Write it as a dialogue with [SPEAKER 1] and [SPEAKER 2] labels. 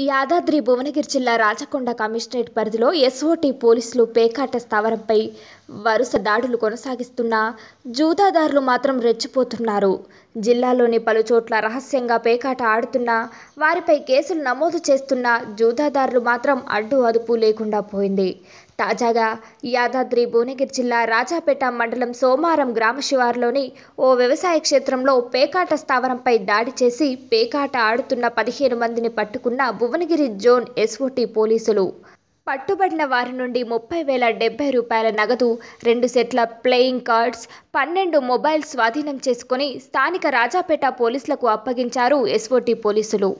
[SPEAKER 1] ఈ యాదాద్రి భువనగిరి జిల్లా రాచకొండ కమిషనరేట్ పరిధిలో ఎస్ఓటీ పోలీసులు పేకాట స్థావరంపై వరుస దాడులు కొనసాగిస్తున్నా జూదాదారులు మాత్రం రెచ్చిపోతున్నారు జిల్లాలోని పలుచోట్ల రహస్యంగా పేకాట ఆడుతున్నా వారిపై కేసులు నమోదు చేస్తున్నా జూదాదారులు మాత్రం అడ్డు అదుపు లేకుండా పోయింది తాజాగా యాదాద్రి భువనగిరి జిల్లా రాజాపేట మండలం సోమారం గ్రామ శివారులోని ఓ వ్యవసాయ క్షేత్రంలో పేకాట స్థావరంపై దాడి చేసి పేకాట ఆడుతున్న పదిహేను మందిని పట్టుకున్న భువనగిరి జోన్ ఎస్ఓటీ పోలీసులు పట్టుబడిన వారి నుండి ముప్పై వేల డెబ్బై రూపాయల నగదు రెండు సెట్ల ప్లేయింగ్ కార్డ్స్ పన్నెండు మొబైల్ స్వాధీనం చేసుకుని స్థానిక రాజాపేట పోలీసులకు అప్పగించారు ఎస్ఓటీ పోలీసులు